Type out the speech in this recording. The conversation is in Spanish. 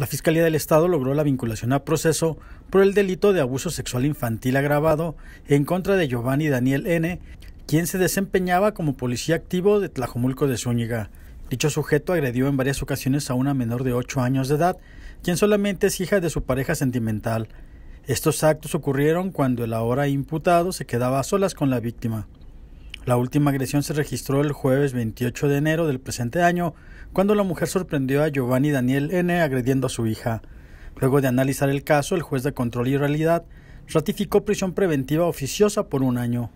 La Fiscalía del Estado logró la vinculación a proceso por el delito de abuso sexual infantil agravado en contra de Giovanni Daniel N., quien se desempeñaba como policía activo de Tlajomulco de Zúñiga. Dicho sujeto agredió en varias ocasiones a una menor de 8 años de edad, quien solamente es hija de su pareja sentimental. Estos actos ocurrieron cuando el ahora imputado se quedaba a solas con la víctima. La última agresión se registró el jueves 28 de enero del presente año, cuando la mujer sorprendió a Giovanni Daniel N. agrediendo a su hija. Luego de analizar el caso, el juez de control y realidad ratificó prisión preventiva oficiosa por un año.